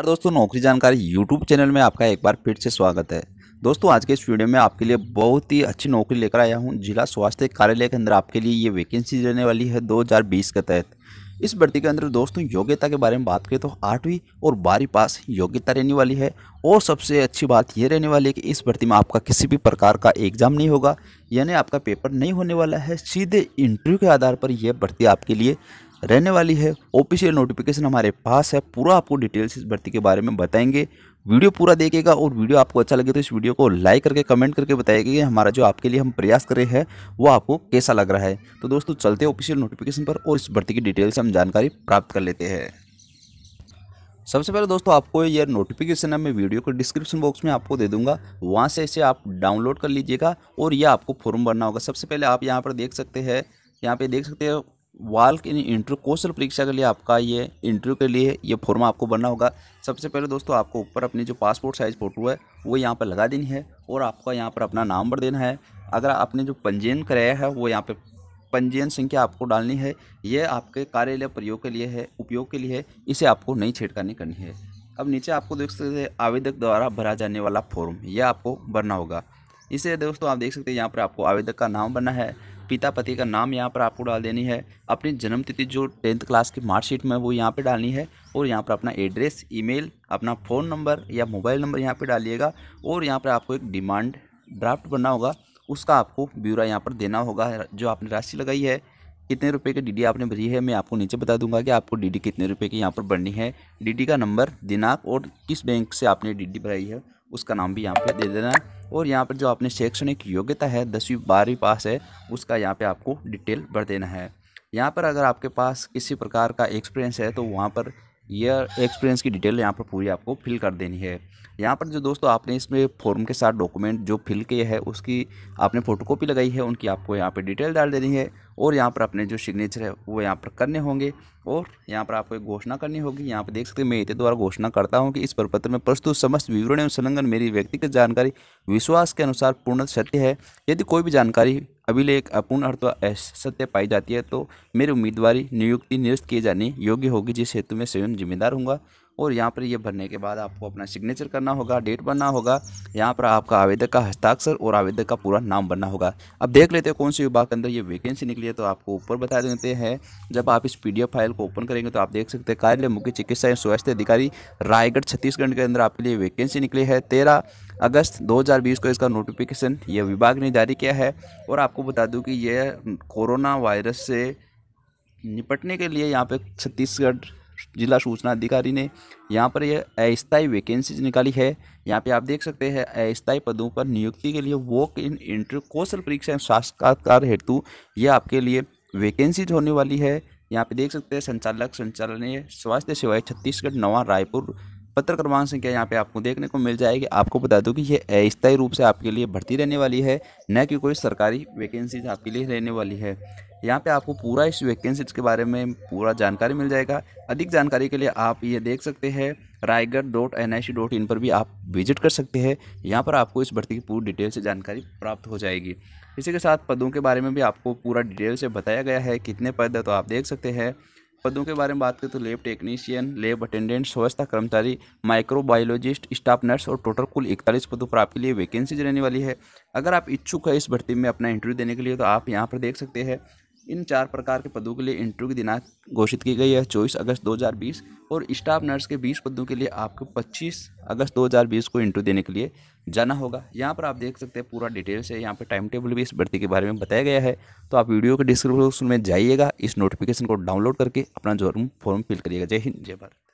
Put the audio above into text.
और दोस्तों नौकरी जानकारी यूट्यूब चैनल में आपका एक बार फिर से स्वागत है दोस्तों आज के इस वीडियो में आपके लिए बहुत ही अच्छी नौकरी लेकर आया हूँ जिला स्वास्थ्य कार्यालय के अंदर आपके लिए ये वैकेंसी रहने वाली है 2020 के तहत इस भर्ती के अंदर दोस्तों योग्यता के बारे में बात करें तो आठवीं और बारहवीं पास योग्यता रहने वाली है और सबसे अच्छी बात यह रहने वाली है कि इस भर्ती में आपका किसी भी प्रकार का एग्जाम नहीं होगा यानी आपका पेपर नहीं होने वाला है सीधे इंटरव्यू के आधार पर यह भर्ती आपके लिए रहने वाली है ऑफिशियल नोटिफिकेशन हमारे पास है पूरा आपको डिटेल्स इस भर्ती के बारे में बताएंगे वीडियो पूरा देखेगा और वीडियो आपको अच्छा लगे तो इस वीडियो को लाइक करके कमेंट करके बताएगा कि हमारा जो आपके लिए हम प्रयास कर रहे हैं वो आपको कैसा लग रहा है तो दोस्तों चलते हैं ऑफिशियल नोटिफिकेशन पर और इस भर्ती की डिटेल्स हम जानकारी प्राप्त कर लेते हैं सबसे पहले दोस्तों आपको ये नोटिफिकेशन है मैं वीडियो को डिस्क्रिप्शन बॉक्स में आपको दे दूंगा वहाँ से इसे आप डाउनलोड कर लीजिएगा और यह आपको फॉर्म भरना होगा सबसे पहले आप यहाँ पर देख सकते हैं यहाँ पे देख सकते हैं वाल्क इन इंटरव्यू कौशल परीक्षा के लिए आपका ये इंटरव्यू के लिए ये फॉर्म आपको भरना होगा सबसे पहले दोस्तों आपको ऊपर अपनी जो पासपोर्ट साइज़ फ़ोटो है वो यहाँ पर लगा देनी है और आपका यहाँ पर अपना नाम भर देना है अगर आपने जो पंजीयन कराया है वो यहाँ पर पंजीयन संख्या आपको डालनी है ये आपके कार्यालय प्रयोग के लिए है उपयोग के लिए है इसे आपको नई छेड़खानी करनी है अब नीचे आपको देख सकते हैं आवेदक द्वारा भरा जाने वाला फॉर्म यह आपको भरना होगा इसे दोस्तों आप देख सकते हैं यहाँ पर आपको आवेदक का नाम भरना है पिता पति का नाम यहाँ पर आपको डाल देनी है अपनी जन्म तिथि जो टेंथ क्लास की मार्कशीट में वो यहाँ पर डालनी है और यहाँ पर अपना एड्रेस ईमेल अपना फ़ोन नंबर या मोबाइल नंबर यहाँ पर डालिएगा और यहाँ पर आपको एक डिमांड ड्राफ्ट बनना होगा उसका आपको ब्यूरा यहाँ पर देना होगा जो आपने राशि लगाई है कितने रुपए की डीडी आपने भरी है मैं आपको नीचे बता दूंगा कि आपको डीडी कितने रुपए की यहाँ पर बननी है डीडी का नंबर दिनांक और किस बैंक से आपने डीडी भराई है उसका नाम भी यहाँ पे दे देना है और यहाँ पर जो आपने शैक्षणिक योग्यता है दसवीं बारहवीं पास है उसका यहाँ पे आपको डिटेल भर देना है यहाँ पर अगर आपके पास किसी प्रकार का एक्सपीरियंस है तो वहाँ पर यह एक्सपीरियंस की डिटेल यहाँ पर पूरी आपको फिल कर देनी है यहाँ पर जो दोस्तों आपने इसमें फॉर्म के साथ डॉक्यूमेंट जो फिल किए है उसकी आपने फ़ोटोकॉपी लगाई है उनकी आपको यहाँ पर डिटेल डाल देनी है और यहाँ पर अपने जो सिग्नेचर है वो यहाँ पर करने होंगे और यहाँ पर आपको एक घोषणा करनी होगी यहाँ पर देख सकते हैं मैं इतने द्वारा घोषणा करता हूँ कि इस प्रपत्र में प्रस्तुत समस्त विवरण एवं संलग्न मेरी व्यक्तिगत जानकारी विश्वास के अनुसार पूर्ण सत्य है यदि कोई भी जानकारी अभिलेख अपूर्ण अर्थ असत्य पाई जाती है तो मेरी उम्मीदवारी नियुक्ति निरस्त किए जाने योग्य होगी जिस हेतु में स्वयं जिम्मेदार हूँगा और यहाँ पर ये भरने के बाद आपको अपना सिग्नेचर करना होगा डेट भरना होगा यहाँ पर आपका आवेदक का हस्ताक्षर और आवेदक का पूरा नाम बनना होगा अब देख लेते हैं कौन से विभाग के अंदर ये वैकेंसी निकली है तो आपको ऊपर बता देते हैं जब आप इस पी फाइल को ओपन करेंगे तो आप देख सकते हैं कार्यालय मुख्य चिकित्सा एवं स्वास्थ्य अधिकारी रायगढ़ छत्तीसगढ़ के अंदर आपके लिए वैकेंसी निकली है तेरह अगस्त 2020 को इसका नोटिफिकेशन यह विभाग ने जारी किया है और आपको बता दूं कि यह कोरोना वायरस से निपटने के लिए यहाँ पे छत्तीसगढ़ जिला सूचना अधिकारी ने यहाँ पर यह अस्थायी वैकेंसीज निकाली है यहाँ पे आप देख सकते हैं अस्थायी पदों पर नियुक्ति के लिए वॉक इन इंटरव्यू कौशल परीक्षा साक्षात्कार हेतु ये आपके लिए वैकेंसीज होने वाली है यहाँ पे देख सकते हैं संचालक संचालनीय स्वास्थ्य सेवाएँ छत्तीसगढ़ नवा रायपुर पत्र क्रमांक संख्या यहाँ पे आपको देखने को मिल जाएगी आपको बता दूं कि ये अस्थायी रूप से आपके लिए भर्ती रहने वाली है न कि कोई सरकारी वैकेंसीज आपके लिए रहने वाली है यहाँ पे आपको पूरा इस वैकेंसीज के बारे में पूरा जानकारी मिल जाएगा अधिक जानकारी के लिए आप ये देख सकते हैं Raigarh dot N I C dot in पर भी आप विजिट कर सकते हैं यहाँ पर आपको इस भर्ती की पूरी डिटेल से जानकारी प्राप्त हो जाएगी इसी के साथ पदों के बारे में भी आपको पूरा डिटेल से बताया गया है कितने पद है तो आप देख सकते हैं पदों के बारे में बात करें तो लेब टेक्नीशियन लेब अटेंडेंट स्वच्छता कर्मचारी माइक्रोबायोलॉजिस्ट स्टाफ नर्स और टोटल कुल इकतालीस पदों पर आपके लिए वैकेंसीज रहने वाली है अगर आप इच्छुक हैं इस भर्ती में अपना इंटरव्यू देने के लिए तो आप यहाँ पर देख सकते हैं इन चार प्रकार के पदों के लिए इंटरव्यू की दिनांक घोषित की गई है चौबीस अगस्त 2020 और स्टाफ नर्स के 20 पदों के लिए आपको 25 अगस्त 2020 को इंटरव्यू देने के लिए जाना होगा यहाँ पर आप देख सकते हैं पूरा डिटेल से यहाँ पर टाइम टेबल भी इस भर्ती के बारे में बताया गया है तो आप वीडियो के डिस्क्रिप्शन में जाइएगा इस नोटिफिकेशन को डाउनलोड करके अपना जो फॉर्म फिल करिएगा जय हिंद जय भारत